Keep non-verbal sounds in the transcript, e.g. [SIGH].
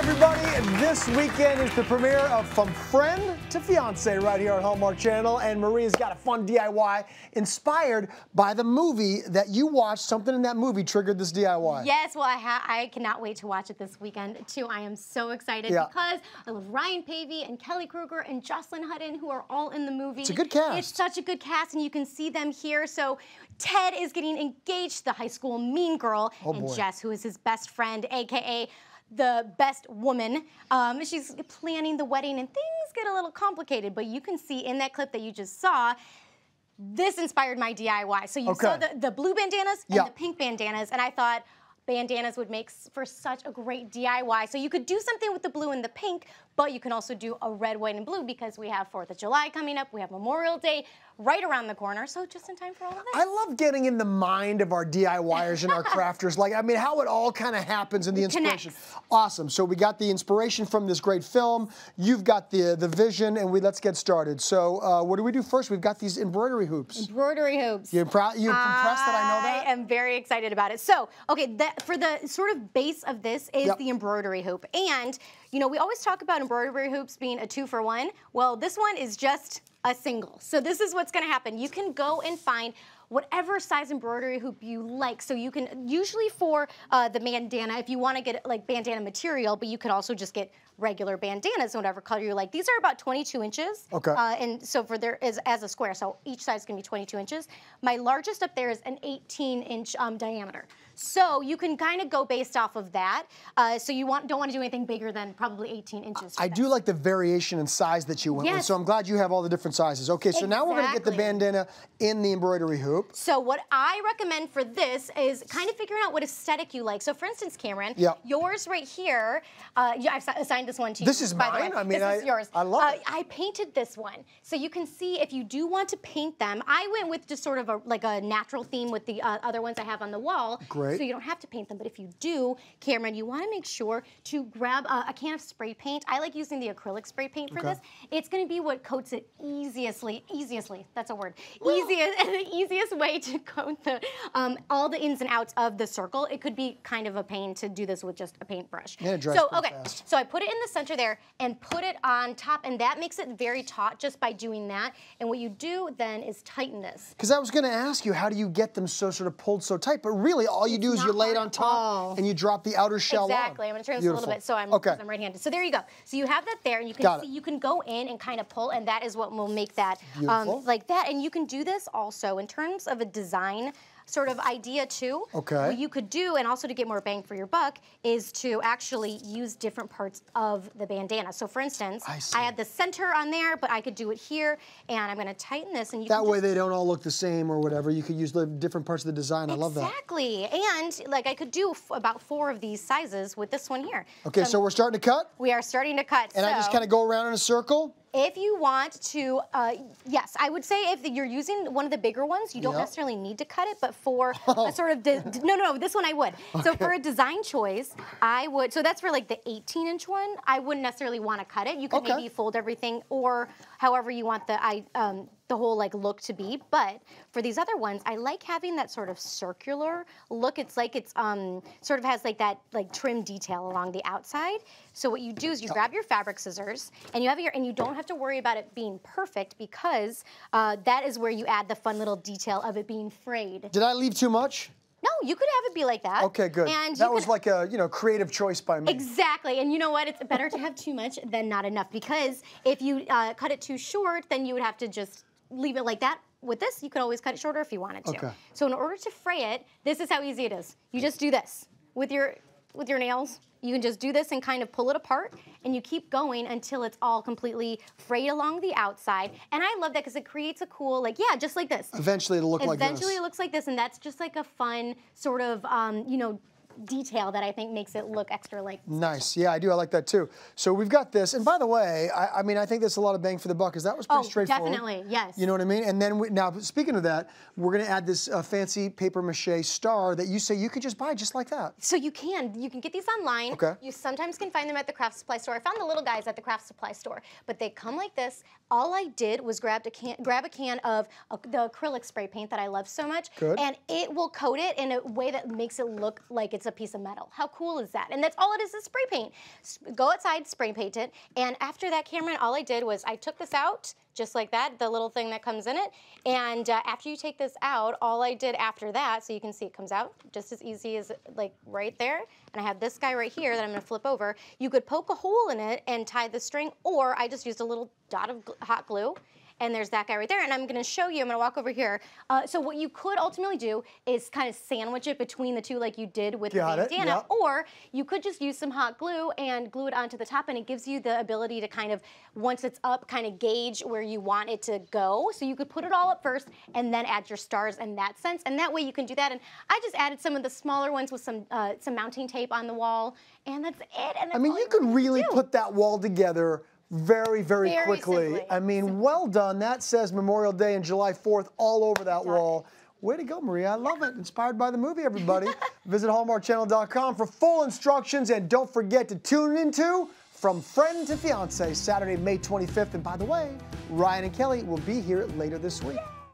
everybody. This weekend is the premiere of From Friend to Fiance right here on Hallmark Channel. And Maria's got a fun DIY inspired by the movie that you watched. Something in that movie triggered this DIY. Yes, well, I, I cannot wait to watch it this weekend, too. I am so excited yeah. because I love Ryan Pavey and Kelly Kruger and Jocelyn Hutton, who are all in the movie. It's a good cast. It's such a good cast, and you can see them here. So Ted is getting engaged, the high school mean girl, oh, and boy. Jess, who is his best friend, a.k.a the best woman. Um, she's planning the wedding and things get a little complicated, but you can see in that clip that you just saw, this inspired my DIY. So you okay. saw the, the, blue bandanas and the pink bandanas, and I thought, bandanas would make for such a great DIY. So you could do something with the blue and the pink, but you can also do a red, white, and blue because we have 4th of July coming up, we have Memorial Day, right around the corner, so just in time for all of this. I love getting in the mind of our DIYers and our [LAUGHS] crafters. Like, I mean, how it all kind of happens and the inspiration. Connects. Awesome. So we got the inspiration from this great film. You've got the the vision, and we let's get started. So uh, what do we do first? We've got these embroidery hoops. Embroidery hoops. You're proud. You're impressed that I know that. I am very excited about it. So okay, for the sort of base of this is yep. the embroidery hoop, and you know we always talk about embroidery hoops being a two for one. Well, this one is just a single. So this is what's gonna happen. You can go and find whatever size embroidery hoop you like. So you can, usually for uh, the bandana, if you wanna get like bandana material, but you could also just get regular bandanas whatever color you like. These are about 22 inches. Okay. Uh, and so for there is as a square, so each is gonna be 22 inches. My largest up there is an 18 inch um, diameter. So you can kind of go based off of that. Uh, so you want, don't want to do anything bigger than probably 18 inches. I do like the variation in size that you went yes. with, so I'm glad you have all the different sizes. Okay, so exactly. now we're going to get the bandana in the embroidery hoop. So what I recommend for this is kind of figuring out what aesthetic you like. So for instance, Cameron, yep. yours right here, uh, I've assigned this one to you. This is by mine? The way. I mean, this I, is yours. I love uh, it. I painted this one. So you can see if you do want to paint them, I went with just sort of a, like a natural theme with the uh, other ones I have on the wall. Great. So you don't have to paint them, but if you do, Cameron, you wanna make sure to grab a, a can of spray paint. I like using the acrylic spray paint for okay. this. It's gonna be what coats it easiestly, easiestly, that's a word. Easiest, [LAUGHS] the easiest way to coat the, um, all the ins and outs of the circle. It could be kind of a pain to do this with just a paintbrush. it so, okay, fast. so I put it in the center there and put it on top and that makes it very taut just by doing that. And what you do then is tighten this. Because I was gonna ask you, how do you get them so sort of pulled so tight? But really all you you do is you lay it on top and you drop the outer shell Exactly. On. I'm going to turn this Beautiful. a little bit so I'm, okay. I'm right-handed. So there you go. So you have that there, and you can Got see it. you can go in and kind of pull, and that is what will make that um, like that. And you can do this also in terms of a design sort of idea too. Okay. What you could do, and also to get more bang for your buck, is to actually use different parts of the bandana. So for instance, I, I had the center on there, but I could do it here, and I'm gonna tighten this, and you That way just... they don't all look the same or whatever. You could use the different parts of the design. I love that. Exactly, and like I could do about four of these sizes with this one here. Okay, so, so we're starting to cut? We are starting to cut, And so... I just kind of go around in a circle? If you want to, uh, yes, I would say if you're using one of the bigger ones, you don't yep. necessarily need to cut it, but for oh. [LAUGHS] a sort of, no, no, no, this one I would. Okay. So for a design choice, I would, so that's for like the 18 inch one, I wouldn't necessarily want to cut it. You could okay. maybe fold everything or however you want the, I, um, the whole like look to be. But for these other ones, I like having that sort of circular look. It's like it's um sort of has like that like trim detail along the outside. So what you do is you grab your fabric scissors and you have your and you don't have to worry about it being perfect because uh, that is where you add the fun little detail of it being frayed. Did I leave too much? No, you could have it be like that. Okay, good. And that was like a you know creative choice by me. Exactly, and you know what? It's better to have too much than not enough because if you uh, cut it too short, then you would have to just leave it like that. With this, you could always cut it shorter if you wanted to. Okay. So in order to fray it, this is how easy it is. You just do this with your with your nails. You can just do this and kind of pull it apart and you keep going until it's all completely frayed along the outside. And I love that because it creates a cool, like, yeah, just like this. Eventually it'll look Eventually like this. Eventually it looks like this and that's just like a fun sort of, um, you know, detail that I think makes it look extra like. Nice, special. yeah, I do. I like that too. So we've got this, and by the way, I, I mean I think that's a lot of bang for the buck because that was pretty oh, straightforward. definitely, yes. You know what I mean? And then we, now speaking of that, we're going to add this uh, fancy paper mache star that you say you could just buy just like that. So you can you can get these online. Okay. You sometimes can find them at the craft supply store. I found the little guys at the craft supply store, but they come like this. All I did was grabbed a can grab a can of uh, the acrylic spray paint that I love so much, Good. and it will coat it in a way that makes it look like it's a a piece of metal. How cool is that? And that's all it is is spray paint. Go outside, spray paint it. And after that, Cameron, all I did was I took this out, just like that, the little thing that comes in it. And uh, after you take this out, all I did after that, so you can see it comes out just as easy as like right there. And I have this guy right here that I'm gonna flip over. You could poke a hole in it and tie the string, or I just used a little dot of hot glue and there's that guy right there, and I'm gonna show you, I'm gonna walk over here. Uh, so what you could ultimately do is kind of sandwich it between the two like you did with Got the bandana, yep. or you could just use some hot glue and glue it onto the top, and it gives you the ability to kind of, once it's up, kind of gauge where you want it to go. So you could put it all up first, and then add your stars in that sense, and that way you can do that. And I just added some of the smaller ones with some uh, some mounting tape on the wall, and that's it. That's I mean, you could really put that wall together very, very, very quickly. Simply. I mean, well done. That says Memorial Day and July 4th all over that Got wall. It. Way to go, Maria. I love it. Inspired by the movie, everybody. [LAUGHS] Visit HallmarkChannel.com for full instructions. And don't forget to tune into From Friend to Fiance, Saturday, May 25th. And by the way, Ryan and Kelly will be here later this week.